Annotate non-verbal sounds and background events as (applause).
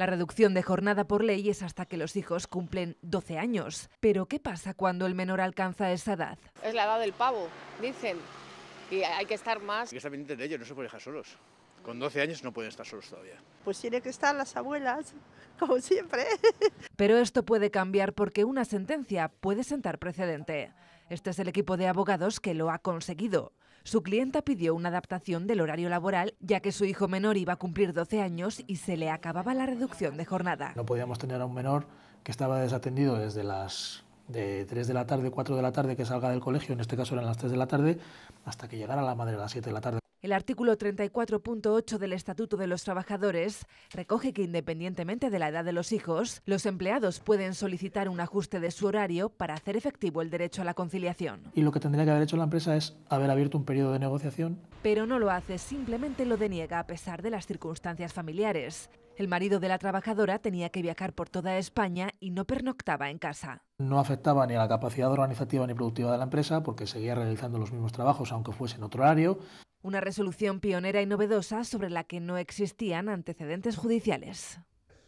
La reducción de jornada por ley es hasta que los hijos cumplen 12 años. Pero ¿qué pasa cuando el menor alcanza esa edad? Es la edad del pavo, dicen. Y hay que estar más. Hay que estar pendiente de ellos, no se puede dejar solos. Con 12 años no pueden estar solos todavía. Pues tiene que estar las abuelas, (laughs) como siempre. (laughs) Pero esto puede cambiar porque una sentencia puede sentar precedente. Este es el equipo de abogados que lo ha conseguido. Su clienta pidió una adaptación del horario laboral, ya que su hijo menor iba a cumplir 12 años y se le acababa la reducción de jornada. No podíamos tener a un menor que estaba desatendido desde las de 3 de la tarde, 4 de la tarde que salga del colegio, en este caso eran las 3 de la tarde, hasta que llegara la madre a las 7 de la tarde. El artículo 34.8 del Estatuto de los Trabajadores recoge que independientemente de la edad de los hijos, los empleados pueden solicitar un ajuste de su horario para hacer efectivo el derecho a la conciliación. Y lo que tendría que haber hecho la empresa es haber abierto un periodo de negociación. Pero no lo hace, simplemente lo deniega a pesar de las circunstancias familiares. El marido de la trabajadora tenía que viajar por toda España y no pernoctaba en casa. No afectaba ni a la capacidad organizativa ni productiva de la empresa porque seguía realizando los mismos trabajos aunque fuese en otro horario una resolución pionera y novedosa sobre la que no existían antecedentes judiciales.